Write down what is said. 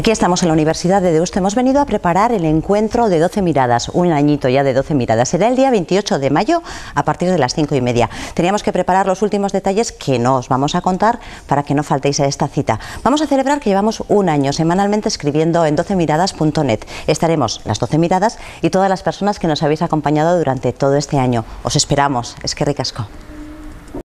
Aquí estamos en la Universidad de Deusto. Hemos venido a preparar el encuentro de 12 miradas, un añito ya de 12 miradas. Será el día 28 de mayo a partir de las 5 y media. Teníamos que preparar los últimos detalles que no os vamos a contar para que no faltéis a esta cita. Vamos a celebrar que llevamos un año semanalmente escribiendo en 12miradas.net. Estaremos las 12 miradas y todas las personas que nos habéis acompañado durante todo este año. Os esperamos. Es que ricasco.